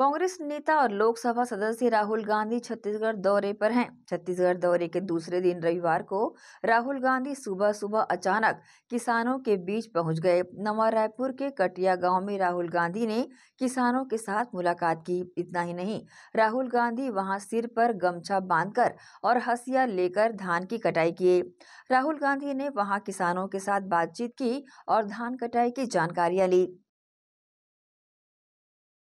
कांग्रेस नेता और लोकसभा सदस्य राहुल गांधी छत्तीसगढ़ दौरे पर हैं छत्तीसगढ़ दौरे के दूसरे दिन रविवार को राहुल गांधी सुबह सुबह अचानक किसानों के बीच पहुंच गए नवा रायपुर के कटिया गांव में राहुल गांधी ने किसानों के साथ मुलाकात की इतना ही नहीं राहुल गांधी वहां सिर पर गमछा बांधकर और हसिया लेकर धान की कटाई किए राहुल गांधी ने वहाँ किसानों के साथ बातचीत की और धान कटाई की जानकारियाँ ली